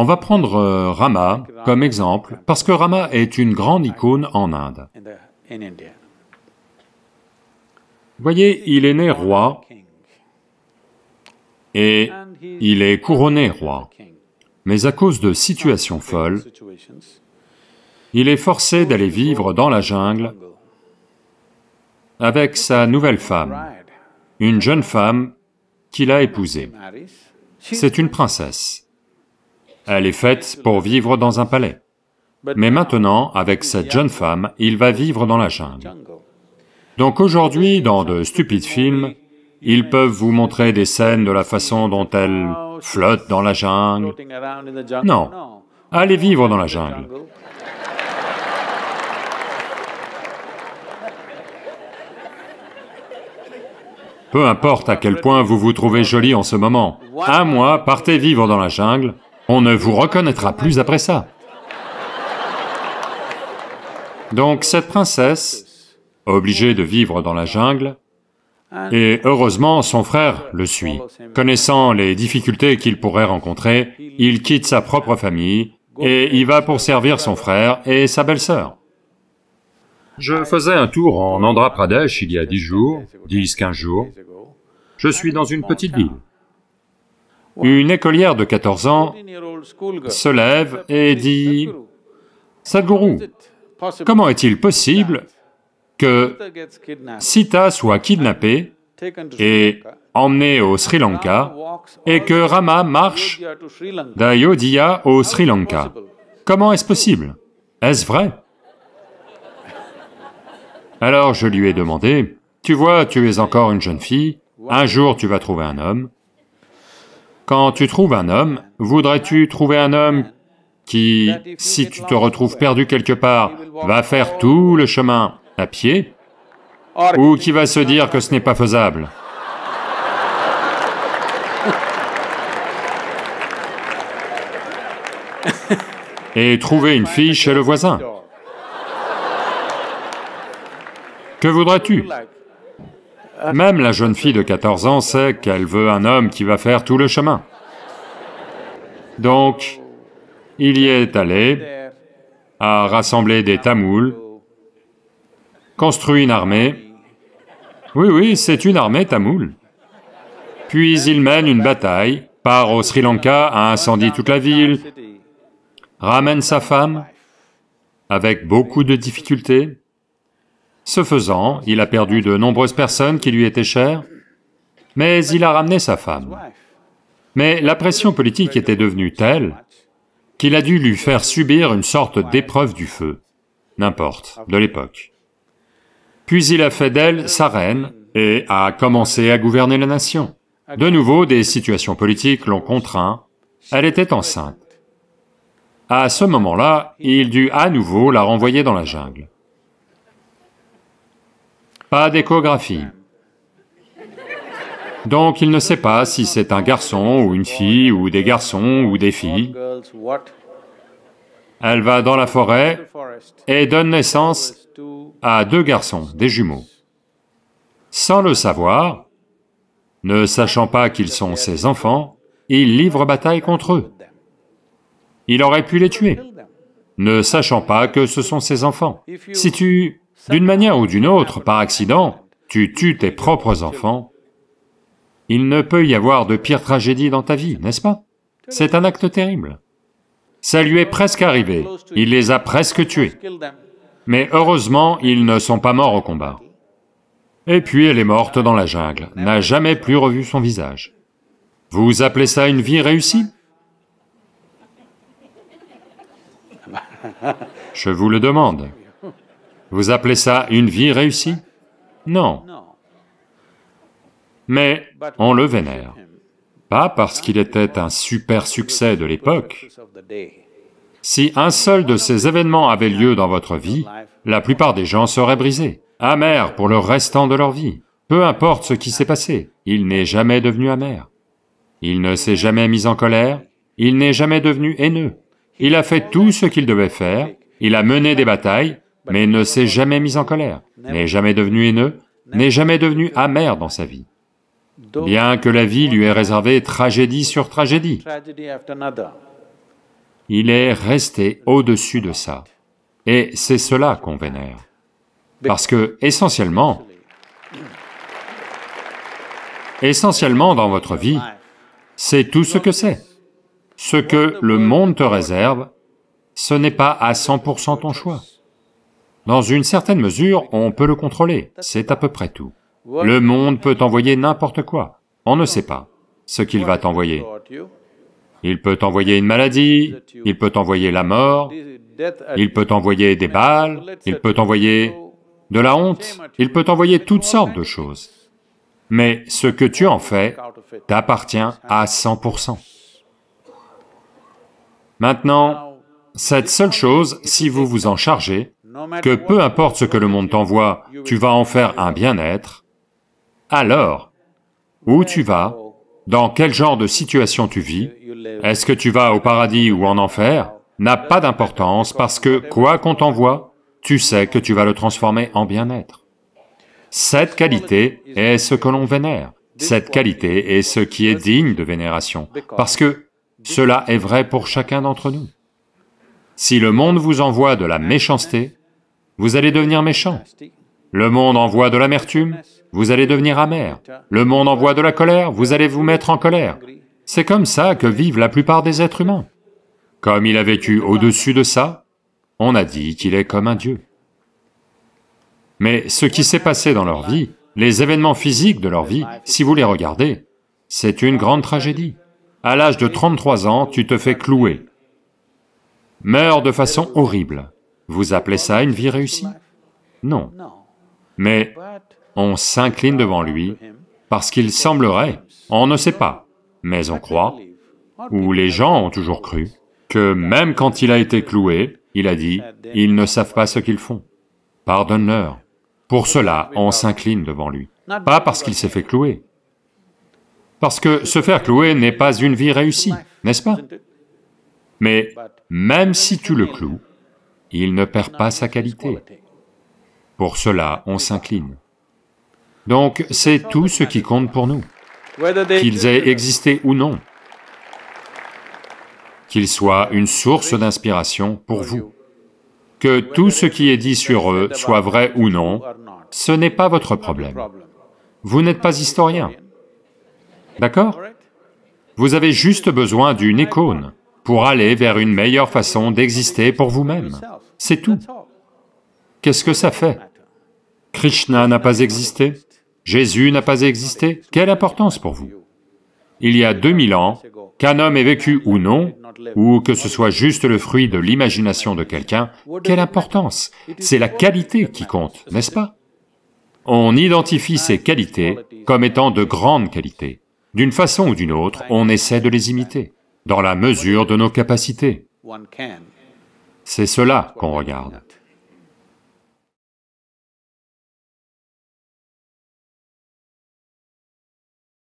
On va prendre euh, Rama comme exemple, parce que Rama est une grande icône en Inde. voyez, il est né roi et il est couronné roi. Mais à cause de situations folles, il est forcé d'aller vivre dans la jungle avec sa nouvelle femme, une jeune femme qu'il a épousée. C'est une princesse. Elle est faite pour vivre dans un palais. Mais maintenant, avec cette jeune femme, il va vivre dans la jungle. Donc aujourd'hui, dans de stupides films, ils peuvent vous montrer des scènes de la façon dont elle flotte dans la jungle. Non, allez vivre dans la jungle. Peu importe à quel point vous vous trouvez joli en ce moment, À moi, partez vivre dans la jungle, on ne vous reconnaîtra plus après ça. Donc cette princesse, obligée de vivre dans la jungle, et heureusement son frère le suit. Connaissant les difficultés qu'il pourrait rencontrer, il quitte sa propre famille et il va pour servir son frère et sa belle-sœur. Je faisais un tour en Andhra Pradesh il y a dix jours, dix, quinze jours. Je suis dans une petite ville. Une écolière de 14 ans se lève et dit, « Sadhguru, comment est-il possible que Sita soit kidnappée et emmenée au Sri Lanka et que Rama marche d'Ayodhya au Sri Lanka Comment est-ce possible Est-ce vrai Alors je lui ai demandé, « Tu vois, tu es encore une jeune fille, un jour tu vas trouver un homme, quand tu trouves un homme, voudrais-tu trouver un homme qui, si tu te retrouves perdu quelque part, va faire tout le chemin à pied, ou qui va se dire que ce n'est pas faisable Et trouver une fille chez le voisin. Que voudrais tu même la jeune fille de 14 ans sait qu'elle veut un homme qui va faire tout le chemin. Donc, il y est allé, a rassemblé des Tamouls, construit une armée. Oui, oui, c'est une armée tamoule. Puis il mène une bataille, part au Sri Lanka, a incendie toute la ville, ramène sa femme, avec beaucoup de difficultés, ce faisant, il a perdu de nombreuses personnes qui lui étaient chères, mais il a ramené sa femme. Mais la pression politique était devenue telle qu'il a dû lui faire subir une sorte d'épreuve du feu, n'importe, de l'époque. Puis il a fait d'elle sa reine et a commencé à gouverner la nation. De nouveau, des situations politiques l'ont contraint, elle était enceinte. À ce moment-là, il dut à nouveau la renvoyer dans la jungle pas d'échographie. Donc il ne sait pas si c'est un garçon ou une fille ou des garçons ou des filles. Elle va dans la forêt et donne naissance à deux garçons, des jumeaux. Sans le savoir, ne sachant pas qu'ils sont ses enfants, il livre bataille contre eux. Il aurait pu les tuer, ne sachant pas que ce sont ses enfants. Si tu d'une manière ou d'une autre, par accident, tu tues tes propres enfants, il ne peut y avoir de pire tragédie dans ta vie, n'est-ce pas C'est un acte terrible. Ça lui est presque arrivé, il les a presque tués. Mais heureusement, ils ne sont pas morts au combat. Et puis elle est morte dans la jungle, n'a jamais plus revu son visage. Vous appelez ça une vie réussie Je vous le demande. Vous appelez ça une vie réussie Non. Mais on le vénère, pas parce qu'il était un super succès de l'époque. Si un seul de ces événements avait lieu dans votre vie, la plupart des gens seraient brisés, amers pour le restant de leur vie. Peu importe ce qui s'est passé, il n'est jamais devenu amer. Il ne s'est jamais mis en colère, il n'est jamais devenu haineux. Il a fait tout ce qu'il devait faire, il a mené des batailles, mais ne s'est jamais mis en colère, n'est jamais devenu haineux, n'est jamais devenu amer dans sa vie, bien que la vie lui ait réservé tragédie sur tragédie. Il est resté au-dessus de ça, et c'est cela qu'on vénère. Parce que, essentiellement, essentiellement dans votre vie, c'est tout ce que c'est. Ce que le monde te réserve, ce n'est pas à 100% ton choix. Dans une certaine mesure, on peut le contrôler, c'est à peu près tout. Le monde peut t'envoyer n'importe quoi, on ne sait pas ce qu'il va t'envoyer. Il peut t'envoyer une maladie, il peut t'envoyer la mort, il peut t'envoyer des balles, il peut t'envoyer de la honte, il peut t'envoyer toutes sortes de choses. Mais ce que tu en fais t'appartient à 100%. Maintenant, cette seule chose, si vous vous en chargez, que peu importe ce que le monde t'envoie, tu vas en faire un bien-être, alors, où tu vas, dans quel genre de situation tu vis, est-ce que tu vas au paradis ou en enfer, n'a pas d'importance parce que quoi qu'on t'envoie, tu sais que tu vas le transformer en bien-être. Cette qualité est ce que l'on vénère, cette qualité est ce qui est digne de vénération, parce que cela est vrai pour chacun d'entre nous. Si le monde vous envoie de la méchanceté, vous allez devenir méchant. Le monde envoie de l'amertume, vous allez devenir amer. Le monde envoie de la colère, vous allez vous mettre en colère. C'est comme ça que vivent la plupart des êtres humains. Comme il a vécu au-dessus de ça, on a dit qu'il est comme un dieu. Mais ce qui s'est passé dans leur vie, les événements physiques de leur vie, si vous les regardez, c'est une grande tragédie. À l'âge de 33 ans, tu te fais clouer. Meurs de façon horrible. Vous appelez ça une vie réussie Non. Mais on s'incline devant lui parce qu'il semblerait, on ne sait pas, mais on croit, ou les gens ont toujours cru, que même quand il a été cloué, il a dit, ils ne savent pas ce qu'ils font, pardonne-leur. Pour cela, on s'incline devant lui, pas parce qu'il s'est fait clouer. Parce que se faire clouer n'est pas une vie réussie, n'est-ce pas Mais même si tu le cloues, il ne perd pas sa qualité. Pour cela, on s'incline. Donc c'est tout ce qui compte pour nous, qu'ils aient existé ou non, qu'ils soient une source d'inspiration pour vous. Que tout ce qui est dit sur eux soit vrai ou non, ce n'est pas votre problème. Vous n'êtes pas historien. D'accord Vous avez juste besoin d'une icône pour aller vers une meilleure façon d'exister pour vous-même. C'est tout. Qu'est-ce que ça fait Krishna n'a pas existé, Jésus n'a pas existé, quelle importance pour vous Il y a 2000 ans, qu'un homme ait vécu ou non, ou que ce soit juste le fruit de l'imagination de quelqu'un, quelle importance C'est la qualité qui compte, n'est-ce pas On identifie ces qualités comme étant de grandes qualités. D'une façon ou d'une autre, on essaie de les imiter, dans la mesure de nos capacités. C'est cela qu'on regarde.